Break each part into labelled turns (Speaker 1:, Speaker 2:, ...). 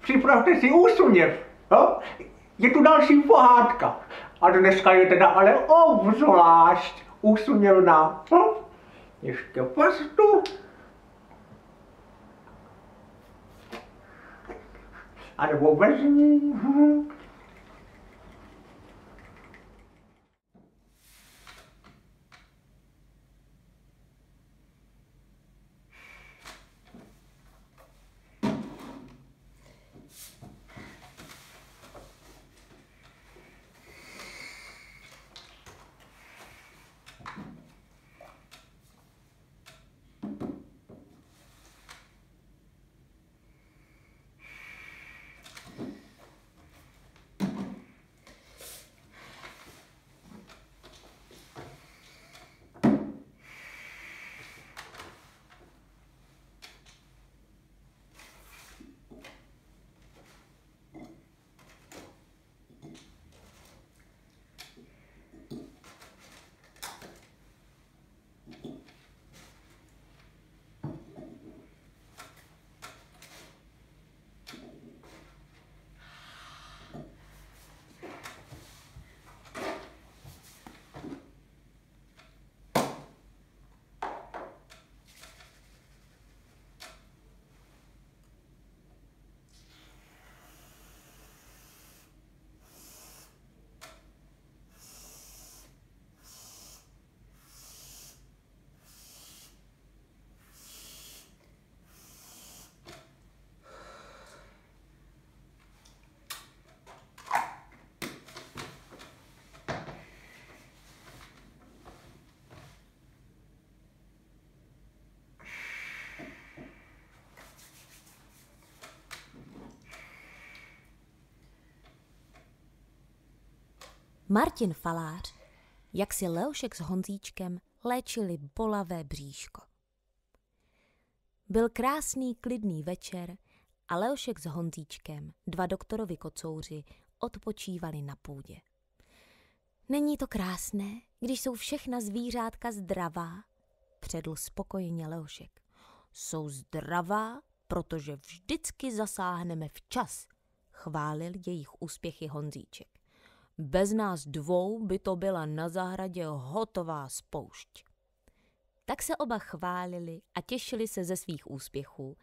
Speaker 1: Připravte si úsměv. Jo? Je tu další pohádka. A dneska je teda ale obzvlášť úsměvná. Hm, ještě pastu. A nebo bez ní. Hm? Martin Falář, jak si Leošek s Honzíčkem léčili bolavé bříško. Byl krásný klidný večer a Leošek s Honzíčkem, dva doktorovi kocouři, odpočívali na půdě. Není to krásné, když jsou všechna zvířátka zdravá, předl spokojeně Leošek. Jsou zdravá, protože vždycky zasáhneme včas, chválil jejich úspěchy Honzíček. Bez nás dvou by to byla na zahradě hotová spoušť. Tak se oba chválili a těšili se ze svých úspěchů,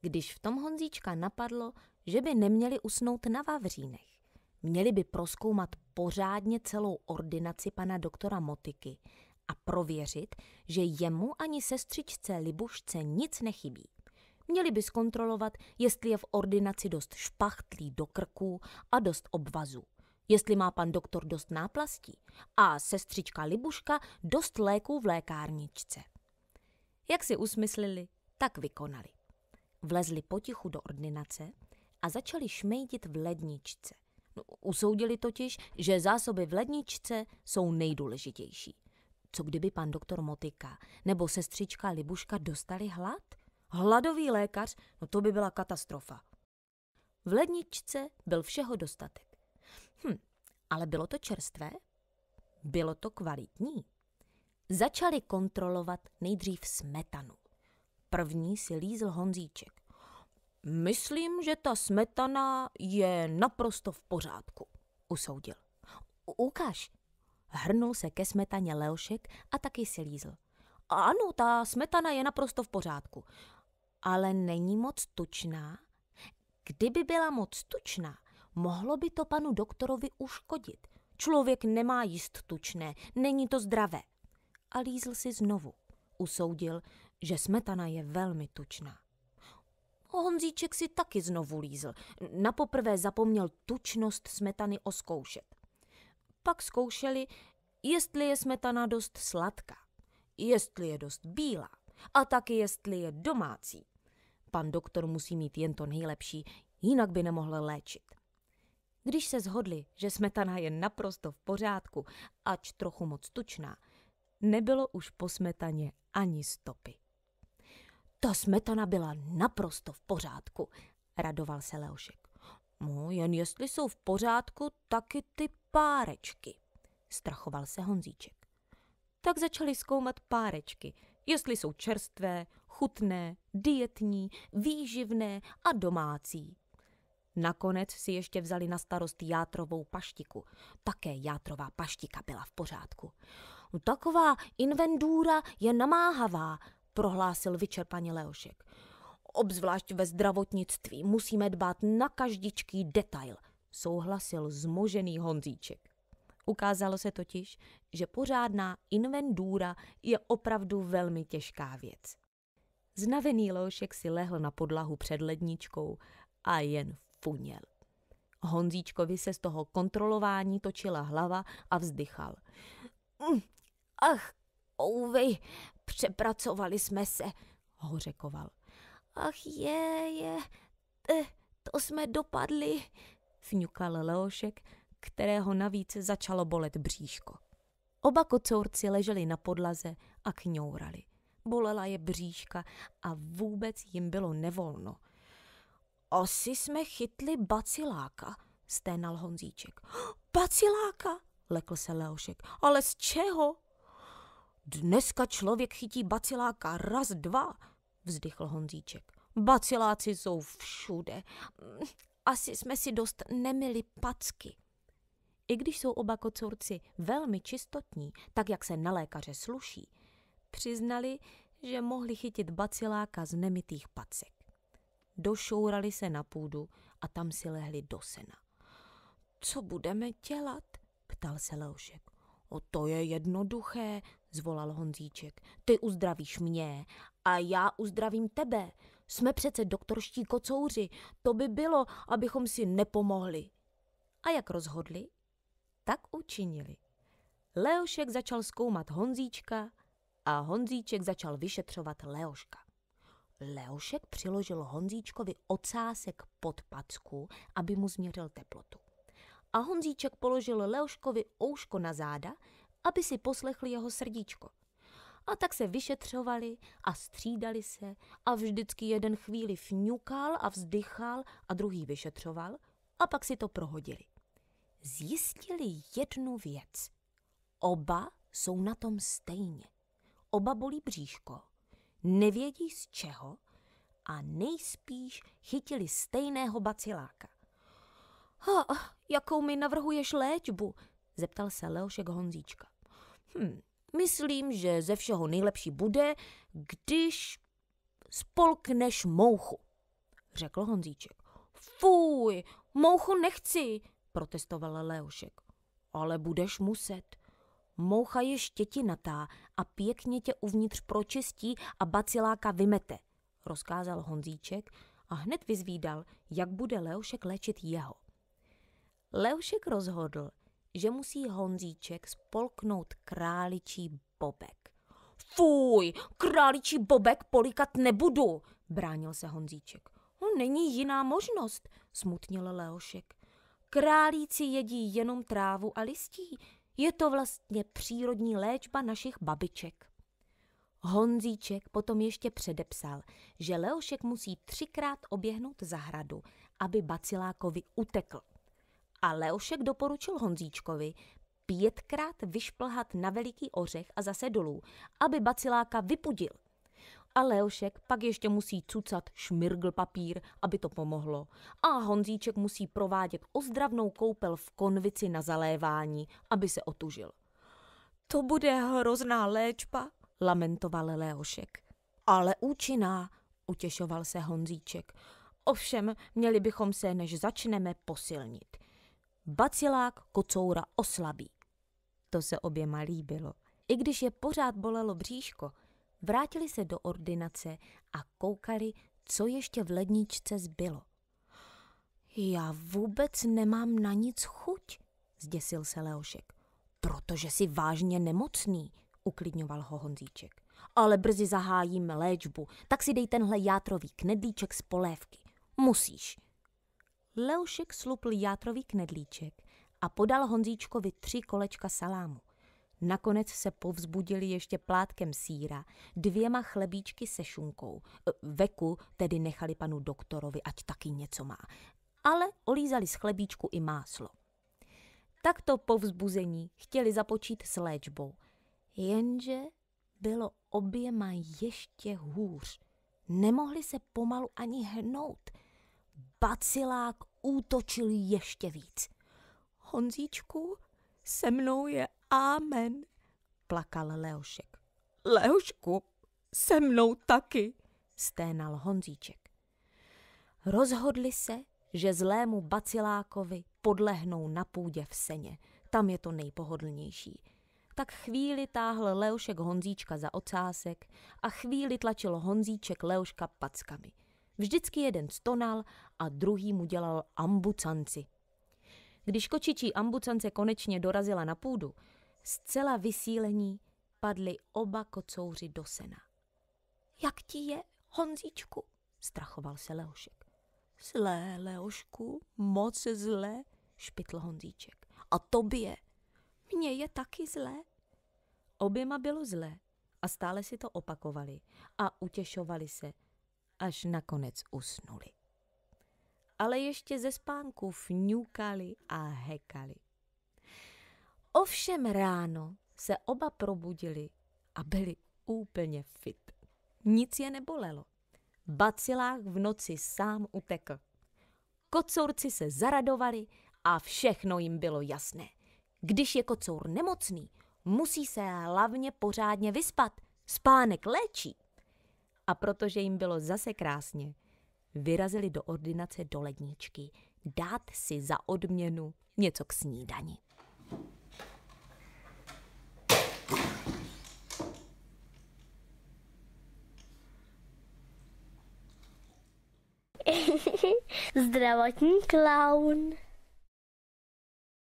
Speaker 1: když v tom Honzíčka napadlo, že by neměli usnout na Vavřínech. Měli by proskoumat pořádně celou ordinaci pana doktora Motiky a prověřit, že jemu ani sestřičce Libušce nic nechybí. Měli by zkontrolovat, jestli je v ordinaci dost špachtlí do krků a dost obvazů jestli má pan doktor dost náplastí a sestřička Libuška dost léků v lékárničce. Jak si usmyslili, tak vykonali. Vlezli potichu do ordinace a začali šmejdit v ledničce. No, usoudili totiž, že zásoby v ledničce jsou nejdůležitější. Co kdyby pan doktor Motika nebo sestřička Libuška dostali hlad? Hladový lékař, no to by byla katastrofa. V ledničce byl všeho dostatek. Hm, ale bylo to čerstvé? Bylo to kvalitní? Začali kontrolovat nejdřív smetanu. První si lízl Honzíček. Myslím, že ta smetana je naprosto v pořádku, usoudil. Ukaž, Hrnul se ke smetaně Leošek a taky si lízl. Ano, ta smetana je naprosto v pořádku, ale není moc tučná. Kdyby byla moc tučná, Mohlo by to panu doktorovi uškodit. Člověk nemá jíst tučné, není to zdravé. A lízl si znovu. Usoudil, že smetana je velmi tučná. Honzíček si taky znovu lízl. Napoprvé zapomněl tučnost smetany oskoušet. Pak zkoušeli, jestli je smetana dost sladká, jestli je dost bílá a taky jestli je domácí. Pan doktor musí mít jen to nejlepší, jinak by nemohl léčit. Když se zhodli, že smetana je naprosto v pořádku, ač trochu moc tučná, nebylo už po smetaně ani stopy. Ta smetana byla naprosto v pořádku, radoval se Leošek. No, jen jestli jsou v pořádku, taky ty párečky, strachoval se Honzíček. Tak začali zkoumat párečky, jestli jsou čerstvé, chutné, dietní, výživné a domácí. Nakonec si ještě vzali na starost játrovou paštiku. Také játrová paštika byla v pořádku. No taková invendura je namáhavá, prohlásil vyčerpaně Leošek. Obzvlášť ve zdravotnictví musíme dbát na každičký detail, souhlasil zmožený Honzíček. Ukázalo se totiž, že pořádná invendura je opravdu velmi těžká věc. Znavený Leošek si lehl na podlahu před ledničkou a jen funěl. Honzíčkovi se z toho kontrolování točila hlava a vzdychal. Mm, ach, ouvej, přepracovali jsme se, hořekoval. Ach je, je, te, eh, to jsme dopadli, fňukal Leošek, kterého navíc začalo bolet bříško. Oba kocourci leželi na podlaze a kňourali. Bolela je bříška a vůbec jim bylo nevolno – asi jsme chytli baciláka, sténal Honzíček. Baciláka, lekl se Leošek. Ale z čeho? Dneska člověk chytí baciláka raz, dva, vzdychl Honzíček. Baciláci jsou všude. Asi jsme si dost nemili packy. I když jsou oba kocourci velmi čistotní, tak jak se na lékaře sluší, přiznali, že mohli chytit baciláka z nemitých pacek došourali se na půdu a tam si lehli do sena. Co budeme dělat? ptal se Leošek. O to je jednoduché, zvolal Honzíček. Ty uzdravíš mě a já uzdravím tebe. Jsme přece doktorští kocouři, to by bylo, abychom si nepomohli. A jak rozhodli, tak učinili. Leošek začal zkoumat Honzíčka a Honzíček začal vyšetřovat Leoška. Leošek přiložil Honzíčkovi ocásek pod packu, aby mu změřil teplotu. A Honzíček položil Leoškovi ouško na záda, aby si poslechli jeho srdíčko. A tak se vyšetřovali a střídali se a vždycky jeden chvíli fňukal a vzdychal a druhý vyšetřoval a pak si to prohodili. Zjistili jednu věc. Oba jsou na tom stejně. Oba bolí bříško nevědí z čeho a nejspíš chytili stejného baciláka. Ha, jakou mi navrhuješ léčbu? zeptal se Leošek Honzíčka. Hm, myslím, že ze všeho nejlepší bude, když spolkneš mouchu, řekl Honzíček. Fuj, mouchu nechci, protestoval Leošek. Ale budeš muset, Moucha je štětinatá a pěkně tě uvnitř pročistí a baciláka vymete, rozkázal Honzíček a hned vyzvídal, jak bude Leošek léčit jeho. Leošek rozhodl, že musí Honzíček spolknout králičí bobek. Fuj, králičí bobek polikat nebudu, bránil se Honzíček. No, není jiná možnost, smutnil Leošek. Králíci jedí jenom trávu a listí, je to vlastně přírodní léčba našich babiček. Honzíček potom ještě předepsal, že Leošek musí třikrát oběhnout zahradu, aby bacilákovi utekl. A Leošek doporučil Honzíčkovi pětkrát vyšplhat na veliký ořech a zase dolů, aby baciláka vypudil a Leošek pak ještě musí cucat šmirgl papír, aby to pomohlo. A Honzíček musí provádět ozdravnou koupel v konvici na zalévání, aby se otužil. To bude hrozná léčba, lamentoval Leošek. Ale účinná, utěšoval se Honzíček. Ovšem, měli bychom se, než začneme, posilnit. Bacilák kocoura oslabí. To se oběma líbilo. I když je pořád bolelo bříško, Vrátili se do ordinace a koukali, co ještě v ledničce zbylo. Já vůbec nemám na nic chuť, zděsil se Leošek. Protože jsi vážně nemocný, uklidňoval ho Honzíček. Ale brzy zahájím léčbu, tak si dej tenhle játrový knedlíček z polévky. Musíš. Leošek slupl játrový knedlíček a podal Honzíčkovi tři kolečka salámu – Nakonec se povzbudili ještě plátkem síra, dvěma chlebíčky se šunkou. E, Veku tedy nechali panu doktorovi, ať taky něco má. Ale olízali z chlebíčku i máslo. Takto povzbuzení chtěli započít s léčbou. Jenže bylo oběma ještě hůř. Nemohli se pomalu ani hnout. Bacilák útočil ještě víc. Honzíčku, se mnou je Amen, plakal Leošek. Leošku, se mnou taky, sténal Honzíček. Rozhodli se, že zlému bacilákovi podlehnou na půdě v seně. Tam je to nejpohodlnější. Tak chvíli táhl Leošek Honzíčka za ocásek a chvíli tlačil Honzíček Leoška packami. Vždycky jeden stonal a druhý mu dělal ambucanci. Když kočičí ambucance konečně dorazila na půdu, Zcela vysílení padli oba kocouři do sena. Jak ti je, Honzíčku? strachoval se Leošek. Zlé, Leošku, moc zlé, špitl Honzíček. A tobě? Mně je taky zlé. Oběma bylo zlé a stále si to opakovali a utěšovali se, až nakonec usnuli. Ale ještě ze spánku fňukali a hekali. Ovšem ráno se oba probudili a byli úplně fit. Nic je nebolelo. Bacilách v noci sám utekl. Kocourci se zaradovali a všechno jim bylo jasné. Když je kocour nemocný, musí se hlavně pořádně vyspat. Spánek léčí. A protože jim bylo zase krásně, vyrazili do ordinace do ledničky dát si za odměnu něco k snídani. zdravotní klaun.